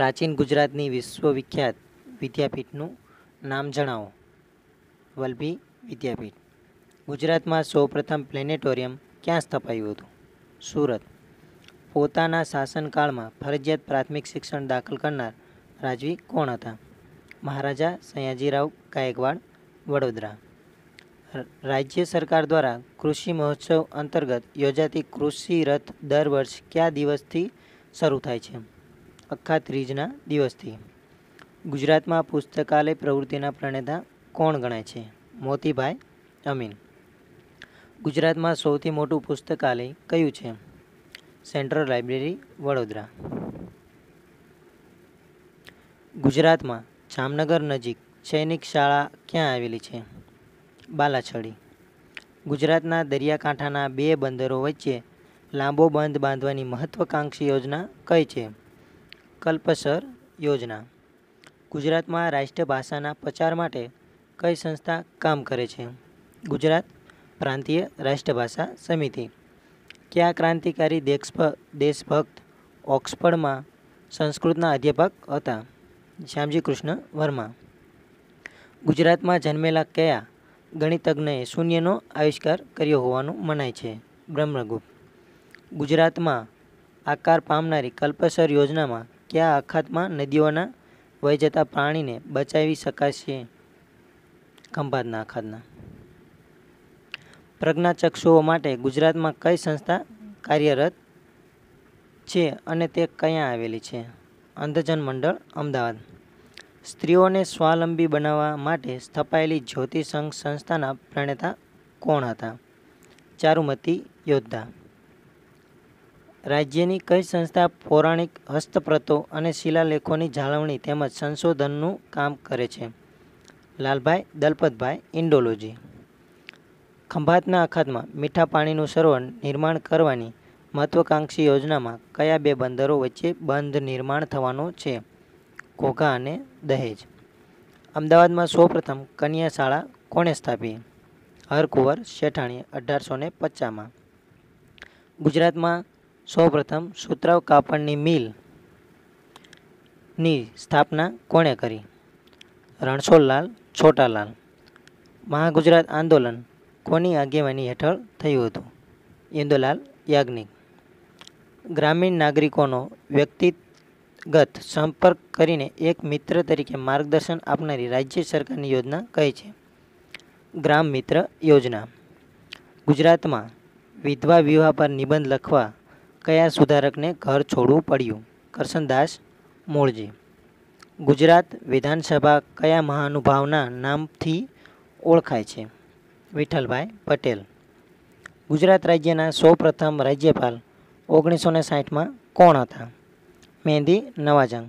પ્રાચીન ગુજરાતની વિશ્વવિખ્યાત વિદ્યાપીઠનું નામ જણાવો વલભી વિદ્યાપીઠ ગુજરાતમાં સૌપ્રથમ પ્લેનેટોરિયમ ક્યાં સ્થપાયું હતું સુરત પોતાના શાસનકાળમાં ફરજિયાત પ્રાથમિક શિક્ષણ દાખલ કરનાર રાજવી કોણ હતા મહારાજા સયાજીરાવ ગાયકવાડ વડોદરા રાજ્ય સરકાર દ્વારા કૃષિ મહોત્સવ અંતર્ગત યોજાતી કૃષિ રથ દર વર્ષ કયા દિવસથી શરૂ થાય છે અખા ત્રીજના દિવસથી ગુજરાતમાં પુસ્તકાલય પ્રવૃત્તિના પ્રણેતા કોણ ગણાય છે મોતીભાઈ અમીન ગુજરાતમાં સૌથી મોટું પુસ્તકાલય કયું છે સેન્ટ્રલ લાઇબ્રેરી વડોદરા ગુજરાતમાં જામનગર નજીક સૈનિક શાળા ક્યાં આવેલી છે બાલાછડી ગુજરાતના દરિયાકાંઠાના બે બંદરો વચ્ચે લાંબો બંધ બાંધવાની મહત્વકાંક્ષી યોજના કઈ છે કલ્પસર યોજના ગુજરાતમાં રાષ્ટ્રભાષાના પ્રચાર માટે કઈ સંસ્થા કામ કરે છે ગુજરાત પ્રાંતીય રાષ્ટ્રભાષા સમિતિ કયા ક્રાંતિકારી દેશભક્ત ઓક્સફર્ડમાં સંસ્કૃતના અધ્યાપક હતા શ્યામજી કૃષ્ણ વર્મા ગુજરાતમાં જન્મેલા કયા ગણિતજ્ઞએ શૂન્યનો આવિષ્કાર કર્યો હોવાનું મનાય છે બ્રહ્મગુપ્ત ગુજરાતમાં આકાર પામનારી કલ્પસર યોજનામાં કયા અખાતમાં નદીઓના વહી જતા પ્રાણીને બચાવી શકાશે ખંભાતના અખાતના પ્રજ્ઞાચક્ષુઓ માટે ગુજરાતમાં કઈ સંસ્થા કાર્યરત છે અને તે ક્યાં આવેલી છે અંધજન મંડળ અમદાવાદ સ્ત્રીઓને સ્વાવલંબી બનાવવા માટે સ્થપાયેલી જ્યોતિષ સંઘ સંસ્થાના પ્રણેતા કોણ હતા ચારુમતી યોદ્ધા રાજ્યની કઈ સંસ્થા પૌરાણિક હસ્તપ્રતો અને શિલાલેખોની જાળવણી તેમજ સંશોધનનું કામ કરે છે લાલભાઈ દલપતભાઈ ઇન્ડોલોજી ખંભાતના અખાતમાં મીઠા પાણીનું સરોવર નિર્માણ કરવાની મહત્વાકાંક્ષી યોજનામાં કયા બે બંદરો વચ્ચે બંધ નિર્માણ થવાનો છે ઘોઘા અને દહેજ અમદાવાદમાં સૌપ્રથમ કન્યા શાળા કોણે સ્થાપી હરકુંવર શેઠાણી અઢારસો ને પચાસમાં ગુજરાતમાં સૌપ્રથમ સુતરાવ કાપડની મિલની સ્થાપના કોણે કરી રણછોડલાલ છોટાલાલ મહાગુજરાત આંદોલન કોની આગેવાની હેઠળ થયું હતું ઇન્દુલાલ યાજ્ઞિક ગ્રામીણ નાગરિકોનો વ્યક્તિગત સંપર્ક કરીને એક મિત્ર તરીકે માર્ગદર્શન આપનારી રાજ્ય સરકારની યોજના કહી છે ગ્રામ મિત્ર યોજના ગુજરાતમાં વિધવા વિવાહ પર નિબંધ લખવા કયા સુધારકને ઘર છોડવું પડ્યું કરશનદાસ મૂળજી ગુજરાત વિધાનસભા કયા મહાનુભાવના નામથી ઓળખાય છે વિઠ્ઠલભાઈ પટેલ ગુજરાત રાજ્યના સૌપ્રથમ રાજ્યપાલ ઓગણીસો ને સાઠમાં કોણ હતા મહેંદી નવાજંગ